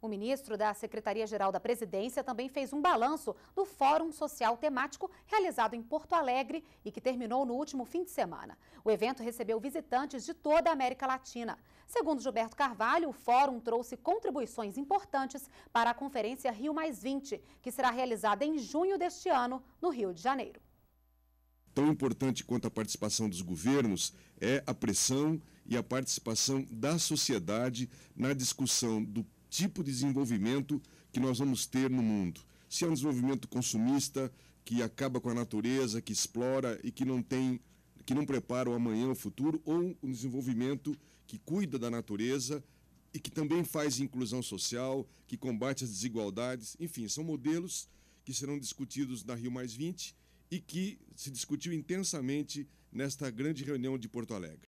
O ministro da Secretaria-Geral da Presidência também fez um balanço do Fórum Social Temático realizado em Porto Alegre e que terminou no último fim de semana. O evento recebeu visitantes de toda a América Latina. Segundo Gilberto Carvalho, o fórum trouxe contribuições importantes para a Conferência Rio que será realizada em junho deste ano, no Rio de Janeiro. Tão importante quanto a participação dos governos é a pressão e a participação da sociedade na discussão do tipo de desenvolvimento que nós vamos ter no mundo. Se é um desenvolvimento consumista, que acaba com a natureza, que explora e que não tem que não prepara o amanhã, o futuro, ou um desenvolvimento que cuida da natureza e que também faz inclusão social, que combate as desigualdades. Enfim, são modelos que serão discutidos na Rio Mais 20 e que se discutiu intensamente nesta grande reunião de Porto Alegre.